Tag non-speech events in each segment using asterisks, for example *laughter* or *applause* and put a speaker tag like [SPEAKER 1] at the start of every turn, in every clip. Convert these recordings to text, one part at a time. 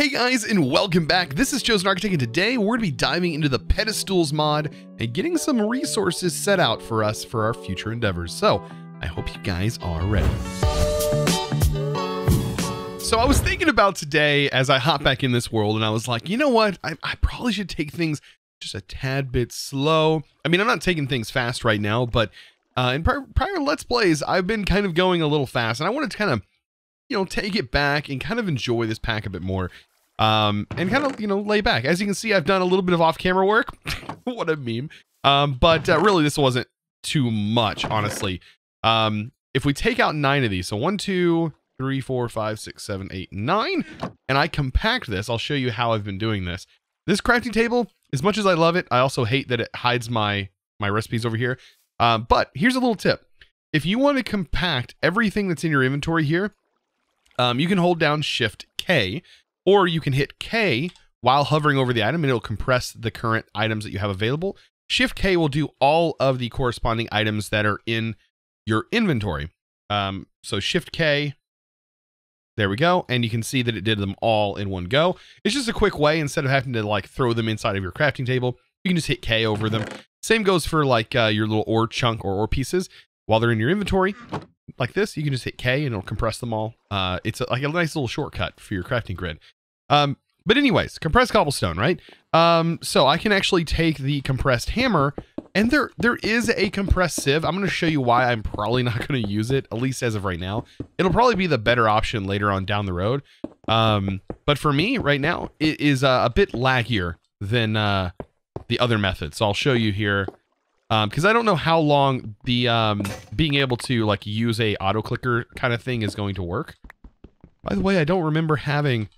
[SPEAKER 1] Hey guys, and welcome back. This is Chosen Architect, and today we're gonna be diving into the pedestals mod and getting some resources set out for us for our future endeavors. So I hope you guys are ready. So I was thinking about today as I hop back in this world, and I was like, you know what? I, I probably should take things just a tad bit slow. I mean, I'm not taking things fast right now, but uh, in prior, prior Let's Plays, I've been kind of going a little fast, and I wanted to kind of you know, take it back and kind of enjoy this pack a bit more um, and kind of, you know, lay back. As you can see, I've done a little bit of off camera work. *laughs* what a meme. Um, but uh, really, this wasn't too much, honestly. Um, if we take out nine of these, so one, two, three, four, five, six, seven, eight, nine, and I compact this, I'll show you how I've been doing this. This crafting table, as much as I love it, I also hate that it hides my, my recipes over here. Uh, but here's a little tip. If you want to compact everything that's in your inventory here, um, you can hold down Shift K or you can hit K while hovering over the item and it'll compress the current items that you have available. Shift K will do all of the corresponding items that are in your inventory. Um, so Shift K, there we go. And you can see that it did them all in one go. It's just a quick way, instead of having to like throw them inside of your crafting table, you can just hit K over them. Same goes for like uh, your little ore chunk or ore pieces. While they're in your inventory, like this, you can just hit K and it'll compress them all. Uh, it's a, like a nice little shortcut for your crafting grid. Um, but anyways, compressed cobblestone, right? Um, so I can actually take the compressed hammer and there there is a compressed sieve. I'm going to show you why I'm probably *laughs* not going to use it, at least as of right now. It'll probably be the better option later on down the road. Um, but for me right now, it is uh, a bit laggier than uh, the other method. So I'll show you here because um, I don't know how long the um, being able to like use a auto clicker kind of thing is going to work. By the way, I don't remember having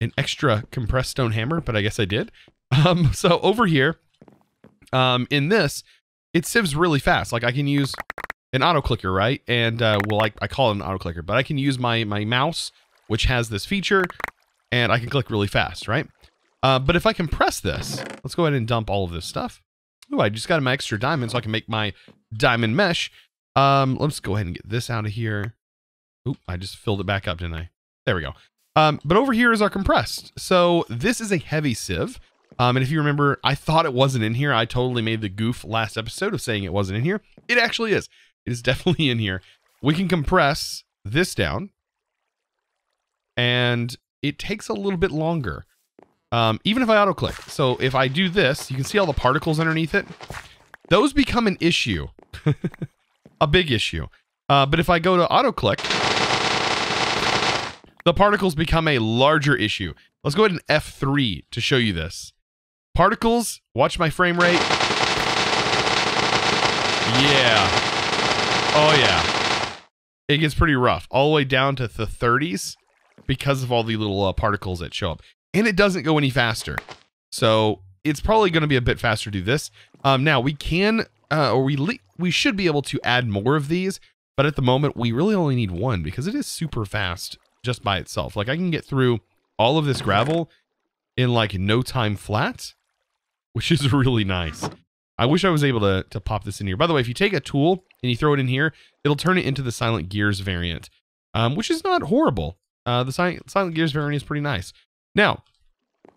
[SPEAKER 1] an extra compressed stone hammer, but I guess I did. *laughs* Um, so over here, um, in this, it sieves really fast. Like I can use an auto clicker, right? And uh, well, I, I call it an auto clicker, but I can use my my mouse, which has this feature, and I can click really fast, right? Uh, but if I compress this, let's go ahead and dump all of this stuff. Ooh, I just got my extra diamond so I can make my diamond mesh. Um, let's go ahead and get this out of here. Oop, I just filled it back up, didn't I? There we go. Um, but over here is our compressed. So this is a heavy sieve. Um, and if you remember, I thought it wasn't in here. I totally made the goof last episode of saying it wasn't in here. It actually is. It is *laughs* definitely in here. We can compress this down. And it takes a little bit longer. Um, even if I auto click. So if I do this, you can see all the particles underneath it. Those become an issue, *laughs* a big issue. Uh, but if I go to auto click, the particles become a larger issue. Let's go ahead and F3 to show you this. Particles, watch my frame rate. Yeah. Oh yeah. It gets pretty rough, all the way down to the 30s because of all the little uh, particles that show up and it doesn't go any faster. So it's probably going to be a bit faster to do this. Um, now we can, uh, or we we should be able to add more of these, but at the moment we really only need one because it is super fast just by itself. Like I can get through all of this gravel in like no time flat, which is *laughs* really nice. I wish I was able to, to pop this in here. By the way, if you take a tool and you throw it in here, it'll turn it into the Silent Gears variant, um, which is not horrible. Uh, the Silent, Silent Gears variant is pretty nice. Now,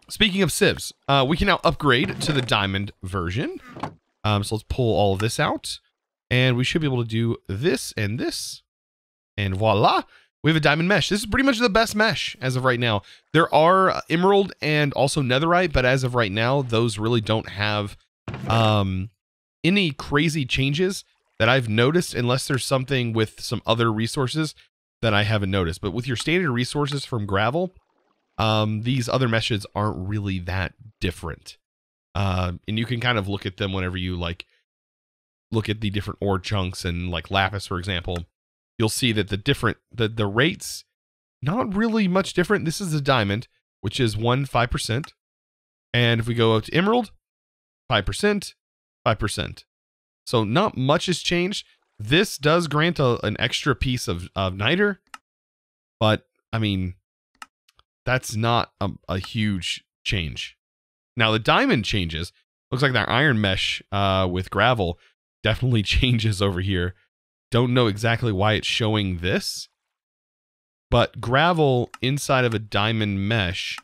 [SPEAKER 1] speaking of sieves, uh, we can now upgrade to the diamond version. Um, so let's pull all of this out. And we should be able to do this and this. And voila, we have a diamond mesh. This is pretty much the best mesh as of right now. There are uh, emerald and also netherite, but as of right now, those really don't have um, any crazy changes that I've noticed, unless there's something with some other resources that I haven't noticed. But with your standard resources from gravel, um, these other meshes aren't really that different. Uh, and you can kind of look at them whenever you like look at the different ore chunks and like lapis, for example, you'll see that the different, the, the rates, not really much different. This is the diamond, which is one, 5%. And if we go out to emerald, 5%, 5%. So not much has changed. This does grant a, an extra piece of, of niter, but I mean, that's not a, a huge change. Now the diamond changes. Looks like that iron mesh uh, with gravel definitely *laughs* changes over here. Don't know exactly why it's showing this, but gravel inside of a diamond mesh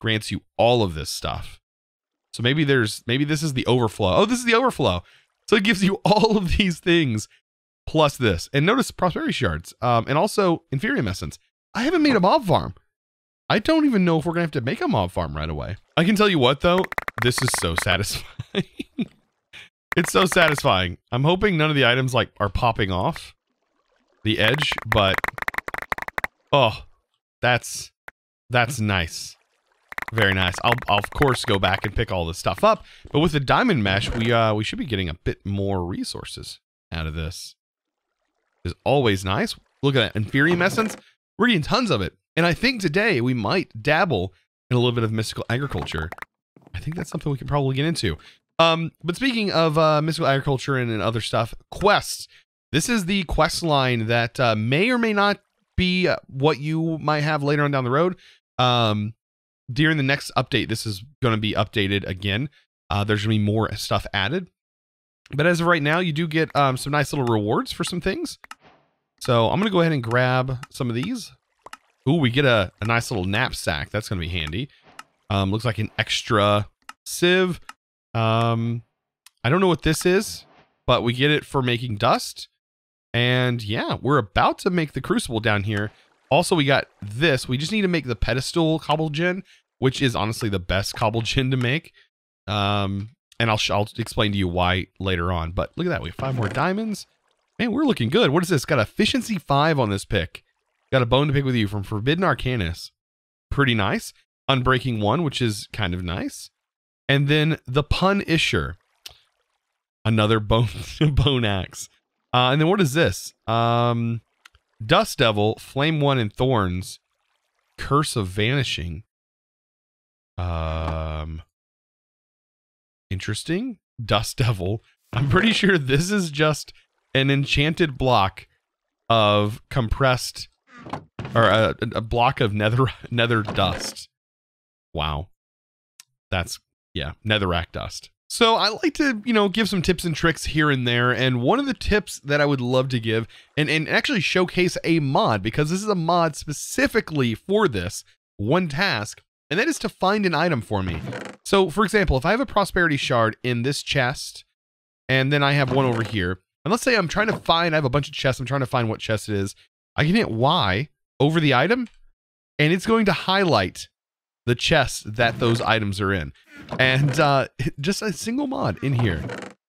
[SPEAKER 1] grants you all of this stuff. So maybe there's maybe this is the overflow. Oh, this is the overflow. So it gives you *laughs* all of these things plus this. And notice prosperity shards um, and also inferium essence. I haven't made a mob farm. I don't even know if we're going to have to make a mob farm right away. I can tell you what, though, this is so *laughs* satisfying. it's so satisfying. I'm hoping none of the items, like, are popping off the edge, but... Oh, that's... That's nice. Very nice. I'll, I'll, of course, go back and pick all this stuff up, but with the diamond mesh, we, uh, we should be getting a bit more resources out of this. Is always nice. Look at that. Inferium essence. We're getting tons of it. And I think today we might dabble in a little bit of mystical agriculture. I think that's something we can probably get into. Um, but speaking of uh, mystical agriculture and, and other stuff, quests. This is the quest line that uh, may or may not be uh, what you might have later on down the road. Um, during the next update, this is going to be updated again. Uh, there's going to be more stuff added. But as of right now, you do get um, some nice little rewards for some things. So I'm going to go ahead and grab some of these. Ooh, we get a, a nice little knapsack. That's going to be handy. Um, looks like an extra sieve. Um, I don't know what this is, but we get it for making dust. And yeah, we're about to make the crucible down here. Also, we got this. We just need to make the pedestal cobblegen, which is honestly the best *laughs* cobblegen to make. Um, and I'll, I'll explain to you why later on. But look at that. We have five more diamonds. Man, we're looking good. What is this? Got efficiency five on this pick. Got a bone to pick with you from Forbidden Arcanus. Pretty nice. Unbreaking One, which is kind of nice. And then the Pun Another *laughs* bone bone axe. Uh, and then what is this? Um, Dust Devil, Flame One, and Thorns. Curse of Vanishing. Um, interesting. Dust Devil. I'm pretty sure this is just an enchanted block of compressed or a, a block of nether *laughs* nether dust. Wow, that's yeah, netherrack dust. So I like to, you know, give some tips and tricks here and there. And one of the tips that I would love to give and, and actually showcase a mod, because this is a mod specifically for this one task, and that is to find an item for me. So for example, if I have a prosperity shard in this chest, and then I have one over here, and let's say I'm trying to find, I have a bunch of chests, I'm trying to find what chest it is, I can hit Y over the item and it's going to highlight the chest that those items are in. And uh, *laughs* just a single mod in here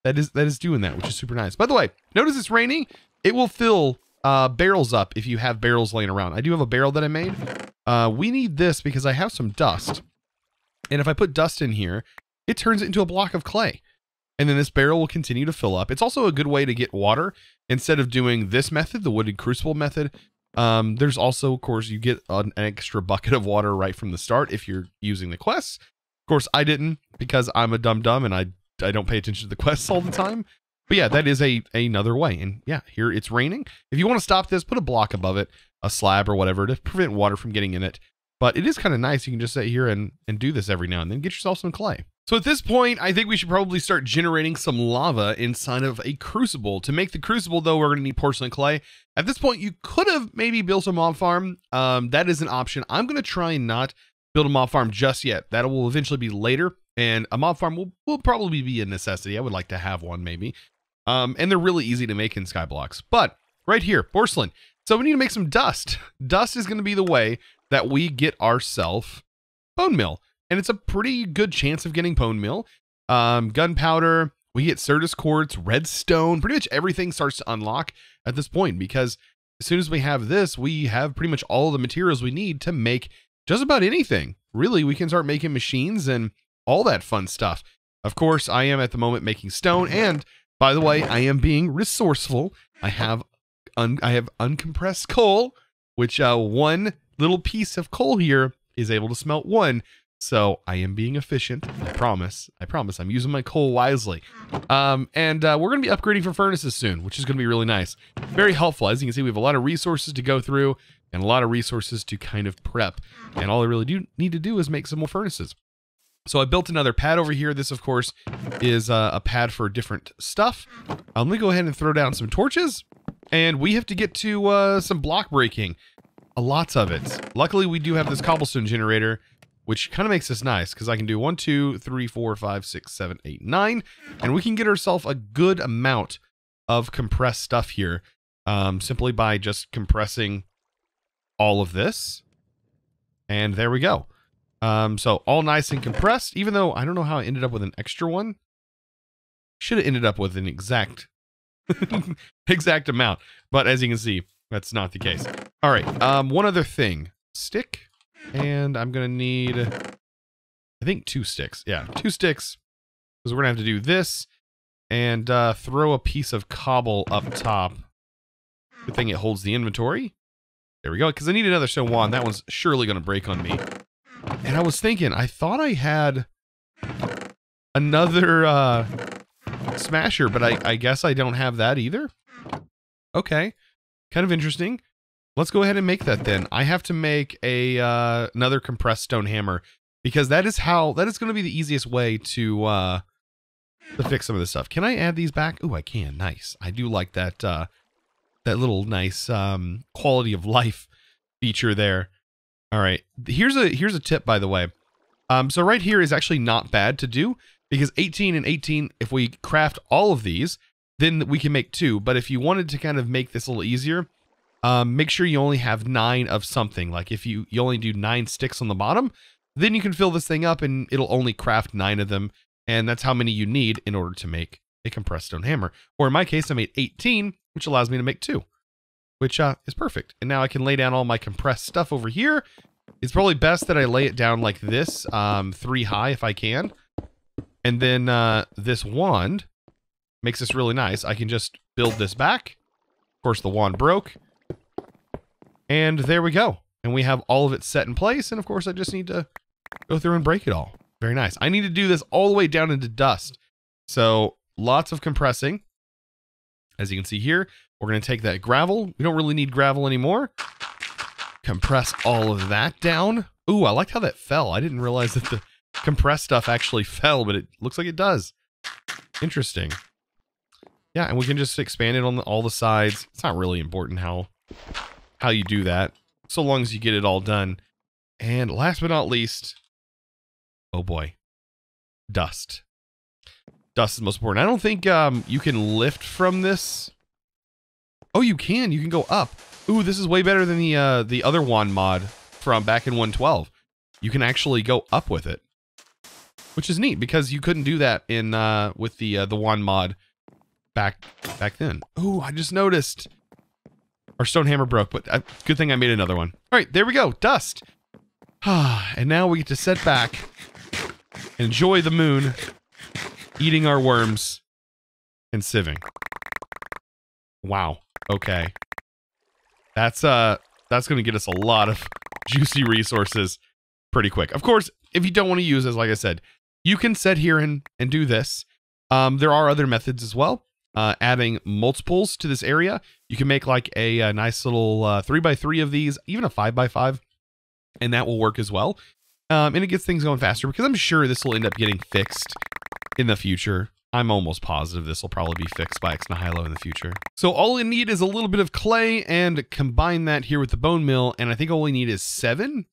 [SPEAKER 1] that is that is doing that, which is super nice. By the way, notice it's raining. It will fill uh, barrels up if you have barrels laying around. I do have a barrel that I made. Uh, we need this because I have some dust. And if I put dust in here, it turns it into a block of clay and then this barrel will continue to fill up. It's also a good way to get water instead of doing this method, the wooden crucible method. Um, there's also, of course, you get an extra bucket of water right from the start if you're using the quests. Of course, I didn't because I'm a dumb dumb and I I don't pay attention to the *laughs* quests all the time. But yeah, that is a another way. And yeah, here it's raining. If you want to stop this, put a block above it, a slab or whatever to prevent water from getting in it. But it is kind of nice. You can just sit here and and do this every now and then. Get yourself some clay. So at this point, I think we should probably start generating some lava inside of a crucible. To make the crucible, though, we're going to need porcelain clay. At this point, you could have maybe built a mob farm. Um, that is an option. I'm going to try and not build a mob farm just yet. That will eventually be later, and a mob farm will, will probably be a necessity. I would like to have one, maybe. Um, and they're really easy to make in Skyblocks. But right here, porcelain. So we need to make some dust. Dust is going to be the way that we get ourselves bone meal and it's a pretty good chance of getting Pone Mill. Um, gunpowder, we get Certus Quartz, Redstone, pretty much everything starts to unlock at this point because as soon as we have this, we have pretty much all the materials we need to make just about anything. Really, we can start making machines and all that fun stuff. Of course, I am at the moment making stone, and by the way, I am being resourceful. I have I have uncompressed coal, which uh, one little piece of coal here is able to smelt one so I am being efficient. I promise. I promise. I'm using my coal wisely. Um, and uh, we're going to be upgrading for furnaces soon, which is going to be really nice. Very helpful. As you can see, we have a lot of resources to go through and a lot of resources to kind of prep. And all I really do need to do is make some more furnaces. So I built another pad over here. This, of course, is uh, a pad for different stuff. I'm going to go ahead and throw down some torches. And we have to get to uh, some block breaking. lots of it. Luckily, we do have this cobblestone generator which kind of makes this nice because I can do one, two, three, four, five, six, seven, eight, nine, and we can get ourselves a good amount of compressed stuff here um, simply by just compressing all of this. And there we go. Um, so all nice and compressed, even though I don't know how I ended up with an extra one. Should have ended up with an exact, *laughs* exact amount. But as you can see, that's not the case. All right. Um, one other thing, stick and I'm going to need, I think, two sticks. Yeah, two sticks. Because we're going to have to do this and uh, throw a piece of cobble up top. Good thing it holds the inventory. There we go. Because I need another stone wand. That one's surely going to break on me. And I was thinking, I thought I had another uh, smasher, but I, I guess I don't have that either. Okay. Kind of interesting. Let's go ahead and make that then. I have to make a uh, another compressed stone hammer because that is how that is going to be the easiest way to uh, to fix some of this stuff. Can I add these back? Oh, I can. Nice. I do like that uh, that little nice um, quality of life feature there. All right. Here's a here's a tip by the way. Um, so right here is actually not bad to do because 18 and 18, if we craft all of these, then we can make two. But if you wanted to kind of make this a little easier, um, make sure you only have nine of something. Like if you, you only do nine sticks on the bottom, then you can fill this thing up and it'll only craft nine of them. And that's how many you need in order to make a compressed stone hammer. Or in my case, I made 18, which allows me to make two, which uh, is perfect. And now I can lay down all my compressed stuff over here. It's probably best that I lay it down like this, um, three high if I can. And then uh, this wand makes this really nice. I can just build this back. Of course, the wand broke. And there we go. And we have all of it set in place. And of course, I just need to go through and break it all. Very nice. I need to do this all the way down into dust. So lots of compressing. As you can see here, we're going to take that gravel. We don't really need gravel anymore. Compress all of that down. Ooh, I liked how that fell. I didn't realize that the compressed stuff actually *laughs* fell, but it looks like it does. Interesting. Yeah, and we can just expand it on the, all the sides. It's not really important how how you do that, so long as you get it all done. And last but not least, oh boy, dust. Dust is most important. I don't think um, you can lift from this. Oh, you can. You can go up. Ooh, this is way better than the uh, the other wand mod from back in 112. You can actually go up with it, which is neat because you couldn't do that in uh, with the uh, the wand mod back back then. Ooh, I just noticed our stone hammer broke, but uh, good thing I made another one. All right, there we go. Dust. *sighs* and now we get to set back, enjoy the moon, eating our worms, and sieving. Wow. Okay. That's uh that's going to get us a lot of *laughs* juicy resources pretty quick. Of course, if you don't want to use this, like I said, you can sit here and, and do this. Um, there are other methods as well uh, adding multiples to this area. You can make like a, a uh, nice little uh, three by three of these, even a five by five, and that will work as well. Um, and it gets things going faster because I'm sure this will end up getting fixed in the future. I'm almost positive this will probably be fixed by Xnihilo in the future. So all I need is a little bit of clay and combine that here with the bone mill. And I think all we need is seven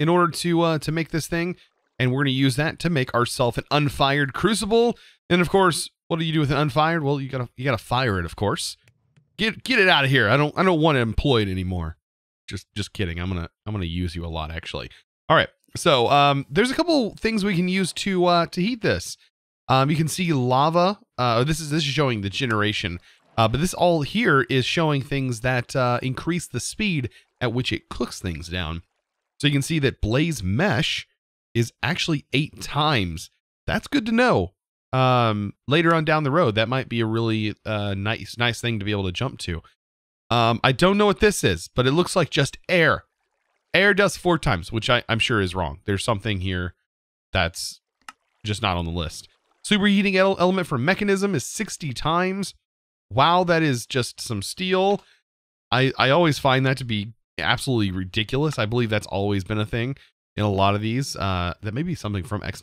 [SPEAKER 1] in order to uh, to make this thing. And we're going to use that to make ourselves an unfired crucible. And of course, what do you do with an unfired? Well, you gotta you gotta fire it, of course. Get get it out of here. I don't I don't want to employ it anymore. Just just kidding. I'm gonna I'm gonna use you a lot actually. All right. So um, there's a couple things we can use to uh, to heat this. Um, you can see lava. Uh, this is this is showing the generation, uh, but this all here is showing things that uh, increase the speed at which it cooks things down. So you can see that blaze mesh is actually eight times. That's good to know um, later on down the road. That might be a really uh, nice nice thing to be able to jump to. Um, I don't know what this is, but it looks like just air. Air does four times, which I, I'm sure is wrong. There's something here that's just not on the list. Superheating element for mechanism is 60 times. Wow, that is just some steel. I, I always find that to be absolutely ridiculous. I believe that's always been a thing in a lot of these. Uh, that may be something from X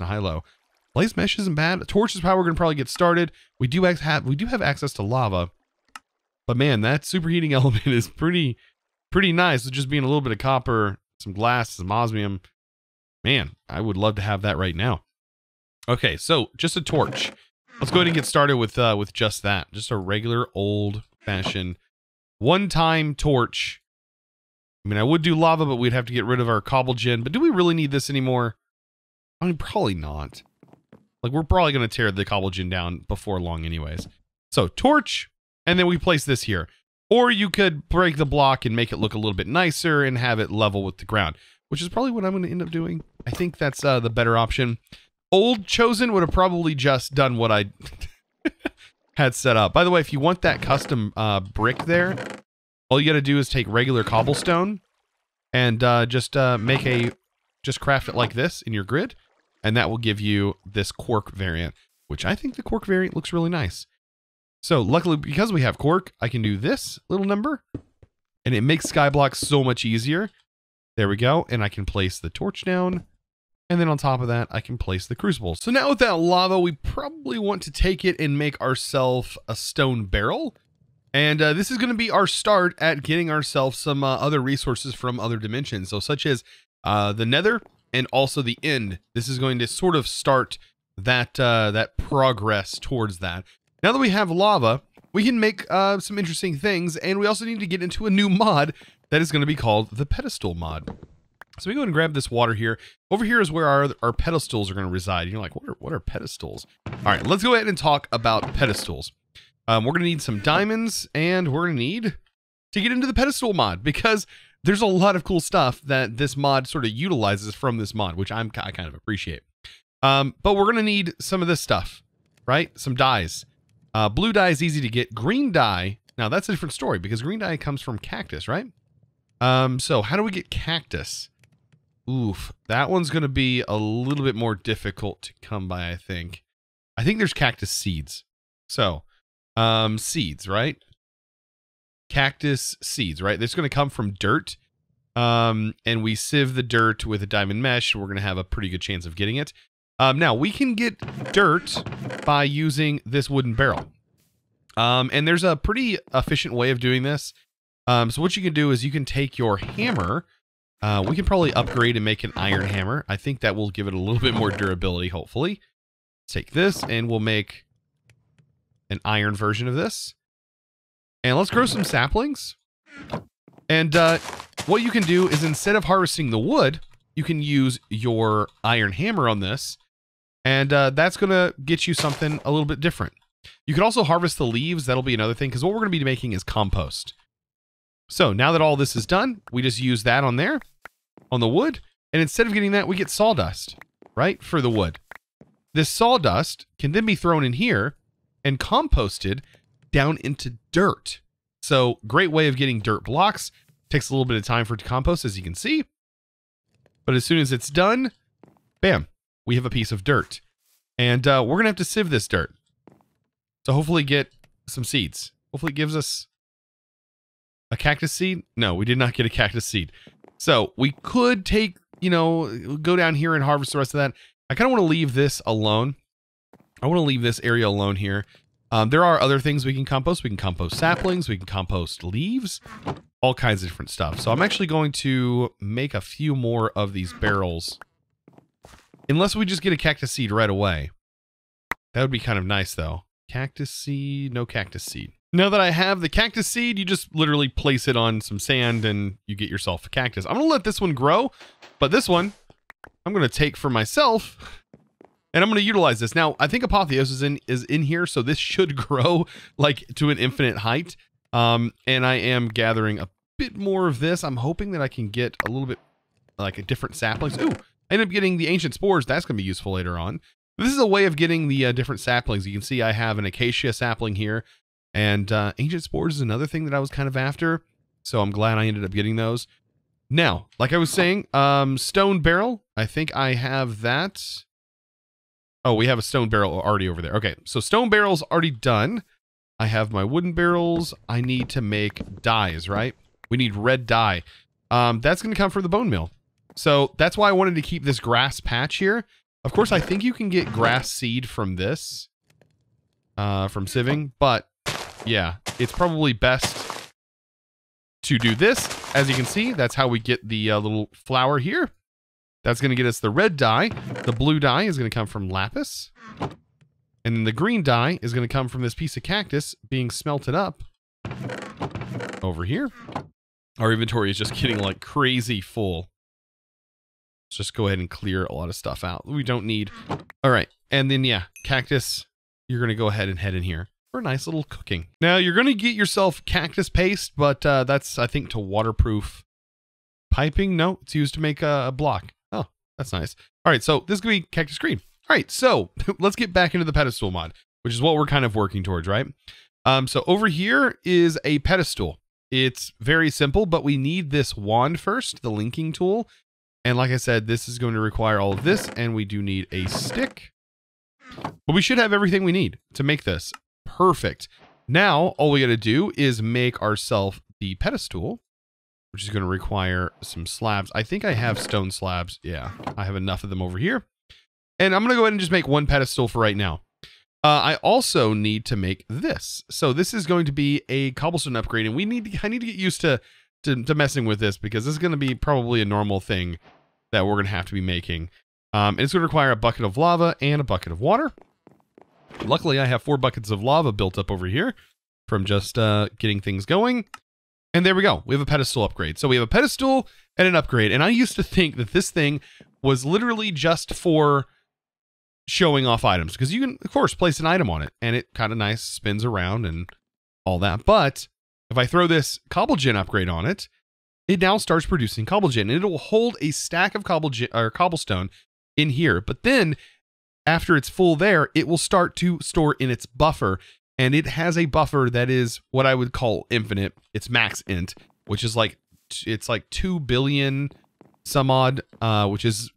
[SPEAKER 1] Blaze mesh isn't bad. A torch is how we're gonna probably get started. We do have we do have access to lava, but man, that superheating *laughs* element is pretty pretty nice. With just being a little bit of copper, some glass, some osmium. Man, I would love to have that right now. Okay, so just a torch. Let's go ahead and get started with uh, with just that. Just a regular old fashioned one time torch. I mean, I would do lava, but we'd have to get rid of our cobble gin. But do we really need this anymore? I mean, probably not. Like we're probably going to tear the cobblegen down before long anyways. So torch, and then we place this here. Or you could break the block and make it look a little bit nicer and have it level with the ground, which is probably what I'm going to end up doing. I think that's uh, the better option. Old Chosen would have probably just done what I *laughs* had set up. By the way, if you want that custom uh, brick there, all you got to do is take regular cobblestone and uh, just uh, make a, just craft it like this in your grid and that will give you this Quark variant, which I think the Quark variant looks really nice. So luckily, because we have Quark, I can do this little number, and it makes Skyblock so much easier. There we go, and I can place the torch down, and then on top of that, I can place the crucible. So now with that lava, we probably want to take it and make ourselves a stone barrel. And uh, this is going to be our start at getting ourselves some uh, other resources from other dimensions. So such as uh, the nether, and also the end. This is going to sort of start that uh, that progress towards that. Now that we have lava, we can make uh, some interesting things, and we also need to get into a new mod that is going to be called the pedestal mod. So we go and grab this water here. Over here is where our, our pedestals are going to reside. You're like, what are, what are pedestals? All right, let's go ahead and talk about pedestals. Um, we're going to need some diamonds, and we're going to need to get into the pedestal mod because there's a lot of cool stuff that this mod sort of utilizes from this mod, which I'm I kind of appreciate. Um, but we're gonna need some of this stuff, right? Some dyes. Uh, blue dye is easy to get. Green dye, now that's a different story because green dye comes from cactus, right? Um, so how do we get cactus? Oof, that one's gonna be a little bit more difficult to come by, I think. I think there's cactus seeds. So, um, seeds, right? cactus seeds, right? That's going to come from dirt. Um, and we sieve the dirt with a diamond mesh. We're going to have a pretty good chance of getting it. Um, now, we can get dirt by using this wooden barrel. Um, and there's a pretty efficient way of doing this. Um, so what you can do is you can take your hammer. Uh, we can probably upgrade and make an iron hammer. I think that will give it a little bit more durability, hopefully. take this and we'll make an iron version of this. And let's grow some saplings. And uh, what you can do is instead of harvesting the wood, you can use your iron hammer on this. And uh, that's going to get you something a little bit different. You can also harvest the leaves. That'll be another thing because what we're going to be making is compost. So now that all this is done, we just use that on there, on the wood. And instead of getting that, we get sawdust, right, for the wood. This sawdust can then be thrown in here and composted down into dirt. So great way of getting dirt blocks. Takes a little bit of time for it to compost, as you can see. But as soon as it's done, bam, we have a piece of dirt. And uh, we're going to have to sieve this dirt to hopefully get some seeds. Hopefully it gives us a cactus seed. No, we did not get a cactus seed. So we could take, you know, go down here and harvest the rest of that. I kind of want to leave this alone. I want to leave this area alone here um, there are other things we can compost. We can compost saplings. We can compost leaves, all kinds of different stuff. So I'm actually going to make a few more of these barrels. Unless we just get a cactus seed right away. That would be kind of nice, though. Cactus seed? No cactus seed. Now that I have the cactus seed, you just literally place it on some sand and you get yourself a cactus. I'm going to let this one grow, but this one I'm going to take for myself and I'm going to utilize this. Now, I think Apotheosis is in is in here, so this should *laughs* grow like to an infinite height. Um, and I am gathering a bit more of this. I'm hoping that I can get a little bit like a different saplings. Ooh, I end up getting the ancient spores. That's going to be useful later on. This is a way of getting the uh, different saplings. You can see I have an acacia sapling here, and uh, ancient spores is another thing that I was kind of after. So I'm glad I ended up getting those. Now, like I was saying, um, stone barrel. I think I have that. Oh, we have a stone barrel already over there. Okay, so stone barrel's already done. I have my wooden barrels. I need to make dyes, right? We need red dye. Um, that's going to come from the bone mill. So that's why I wanted to keep this grass patch here. Of course, I think you can get grass seed from this, uh, from sieving, but yeah, it's probably best to do this. As you can see, that's how we get the uh, little flower here. That's going to get us the red dye. The blue dye is going to come from lapis. And then the green dye is going to come from this piece of cactus being smelted up over here. Our inventory is just getting like crazy full. Let's just go ahead and clear a lot of stuff out. We don't need. All right. And then, yeah, cactus, you're going to go ahead and head in here for a nice little cooking. Now you're going to get yourself cactus paste, but uh, that's, I think, to waterproof piping. No, it's used to make a block. That's nice. All right, so this is going to be Cactus Green. All right, so *laughs* let's get back into the pedestal mod, which is what we're kind of working towards, right? Um, so over here is a pedestal. It's very simple, but we need this wand first, the linking tool. And like I said, this is going to require all of this, and we do need a stick. But we should have everything we need to make this. Perfect. Now, all we got to do is make ourselves the pedestal which is going to require some slabs. I think I have stone slabs. Yeah, I have enough of them over here. And I'm going to go ahead and just make one pedestal for right now. Uh, I also need to make this. So this is going to be a cobblestone upgrade, and we need to, I need to get used to, to, to messing with this because this is going to be probably a normal thing that we're going to have to be making. Um, it's going to require a bucket of lava and a bucket of water. Luckily, I have four buckets of lava built up over here from just uh, getting things going. And there we go. We have a pedestal upgrade. So we have a pedestal and an upgrade. And I used to think that this thing was literally just for showing off items because you can, of course, place an item on it and it kind of nice spins around and all that. But if I throw this cobblegen upgrade on it, it now starts producing cobblegen and it will hold a stack of cobblegen or cobblestone in here. But then after it's full there, it will start to store in its buffer and it has a buffer that is what I would call infinite. It's max int, which is like it's like 2 billion some odd, uh, which is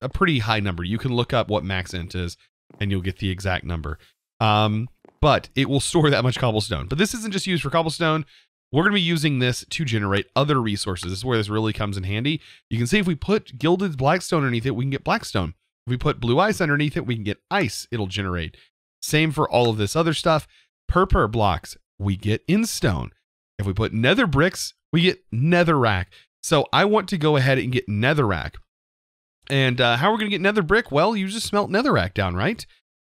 [SPEAKER 1] a pretty high number. You can look up what max int is and you'll get the exact number. Um, but it will store that much cobblestone. But this isn't just used for cobblestone. We're going to be using this to generate other resources. This is where this really comes in handy. You can see if we put gilded blackstone underneath it, we can get blackstone. If we put blue ice underneath it, we can get ice it'll generate. Same for all of this other stuff. Purpur blocks, we get in stone. If we put nether bricks, we get netherrack. So I want to go ahead and get netherrack. And uh, how are we going to get nether brick? Well, you just smelt netherrack down, right?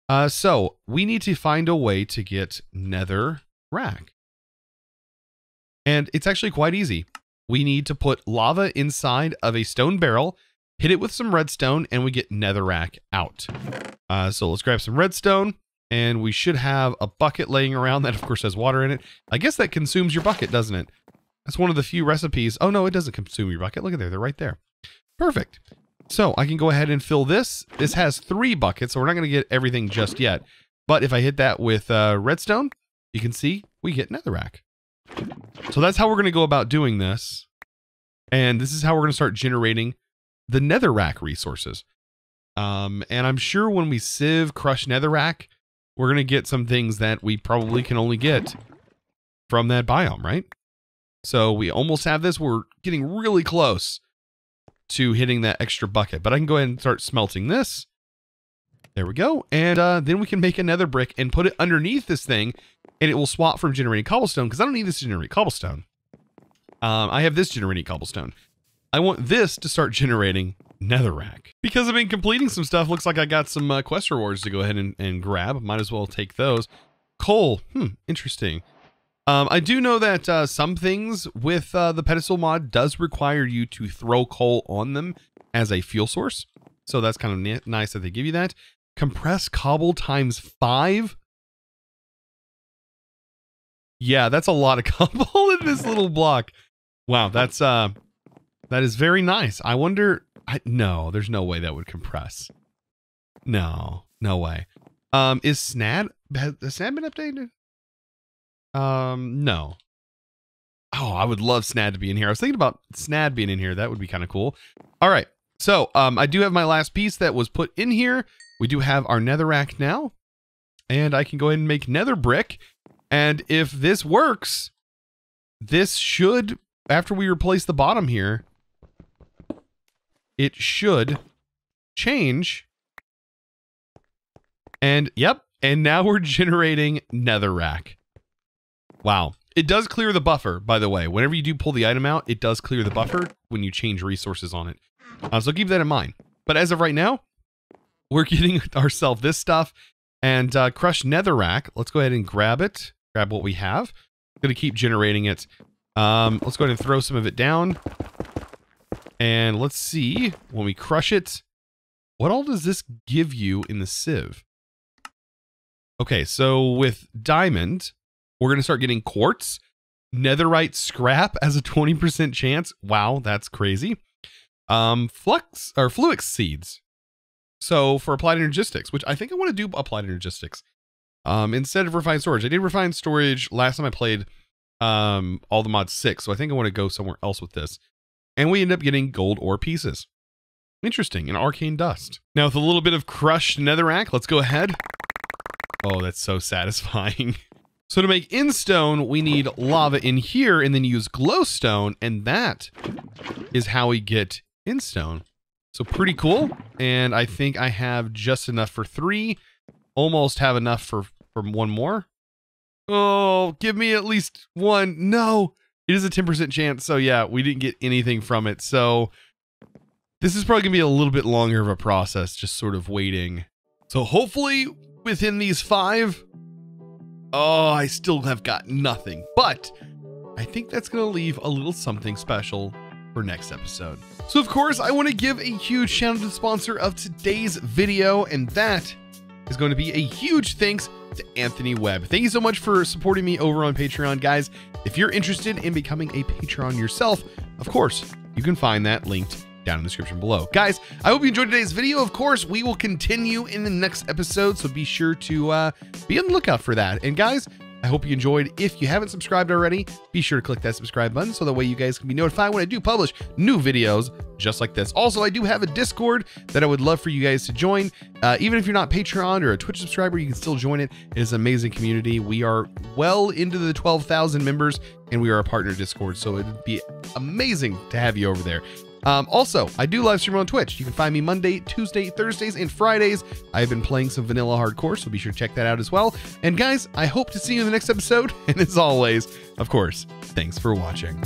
[SPEAKER 1] Uh, so we need to find a way to get nether rack. And it's actually quite easy. We need to put lava inside of a stone barrel, hit it with some redstone, and we get netherrack out. Uh, so let's grab some redstone and we should have a bucket laying around that of course has water in it. I guess that consumes your bucket, doesn't it? That's one of the few recipes. Oh no, it doesn't consume your bucket. Look at there, they're right there. Perfect. So I can go ahead and fill this. This has three buckets, so we're not gonna get everything just yet. But if I hit that with uh, redstone, you can see we get netherrack. So that's how we're gonna go about doing this. And this is how we're gonna start generating the netherrack resources. Um, and I'm sure when we sieve crush netherrack, we're going to get some things that we probably can only get from that biome, right? So we almost have this. We're getting really close to hitting that extra bucket, but I can go ahead and start smelting this. There we go. And uh, then we can make another brick and put it underneath this thing and it will swap from generating cobblestone because I don't need this to generate cobblestone. Um, I have this generating cobblestone. I want this to start generating Netherrack. Because I've been completing some stuff, looks like I got some uh, quest rewards to go ahead and, and grab. Might as well take those. Coal, hmm, interesting. Um, I do know that uh, some things with uh, the pedestal mod does require you to throw coal on them as a fuel source. So that's kind of nice that they give you that. Compress cobble times five. Yeah, that's a lot of *laughs* cobble in this little block. Wow, that's uh, that is very nice. I wonder I, no, there's no way that would compress. No, no way. Um, is Snad has, has Snad been updated? Um, no. Oh, I would love Snad to be in here. I was thinking about Snad being in here. That would be kind of cool. All right. So, um, I do have my last piece that was put in here. We do have our netherrack now, and I can go ahead and make nether brick. And if this works, this should, after we replace the bottom here, it should change. And yep, and now we're *laughs* generating netherrack. Wow. It does clear the buffer, by the way. Whenever you do pull the item out, it does clear the buffer when you change resources on it. Uh, so keep that in mind. But as of right now, we're *laughs* getting ourselves this stuff and uh, crushed netherrack. Let's go ahead and grab it. Grab what we have. Going to keep generating it. Um, let's go ahead and throw some of it down. And let's see, when we crush it, what all does this give you in the sieve? Okay, so with diamond, we're going to start getting quartz, netherite scrap as a 20% chance. Wow, that's crazy. Um, flux or fluix seeds. So for applied energistics, which I think I want to do applied energistics um, instead of refined storage. I did refined storage last time I played um, all the mod six, so I think I want to go somewhere else with this and we end up getting gold ore pieces. Interesting, and arcane dust. Now with a little bit of crushed netherrack, let's go ahead. Oh, that's so satisfying. *laughs* so to make in stone, we need lava in here and then use glowstone, and that is how we get in stone. So pretty cool, and I think I have just enough for three, almost have enough for, for one more. Oh, give me at least one. No, it is a 10% chance. So yeah, we didn't get anything from it. So this is probably gonna be a little bit longer of a process, just sort of waiting. So hopefully within these five, oh, I still have got nothing, but I think that's gonna leave a little something special for next episode. So of course, I wanna give a huge shout out to the sponsor of today's video, and that is going to be a huge thanks to Anthony Webb. Thank you so much for supporting me over on Patreon, guys. If you're interested in becoming a Patreon yourself, of course, you can find that linked down in the description below. Guys, I hope you enjoyed today's video. Of course, we will continue in the next episode, so be sure to uh, be on the lookout for that. And guys, I hope you enjoyed. If you haven't subscribed already, be sure to click that subscribe button so that way you guys can be notified when I do publish new videos just like this. Also, I do have a Discord that I would love for you guys to join. Uh, even if you're not Patreon or a Twitch subscriber, you can still join it. It is an amazing community. We are well into the 12,000 members and we are a partner Discord, so it'd be amazing to have you over there. Um, also, I do live stream on Twitch. You can find me Monday, Tuesday, Thursdays, and Fridays. I've been playing some vanilla hardcore, so be sure to check that out as well. And guys, I hope to see you in the next episode. *laughs* And as always, of course, thanks for watching.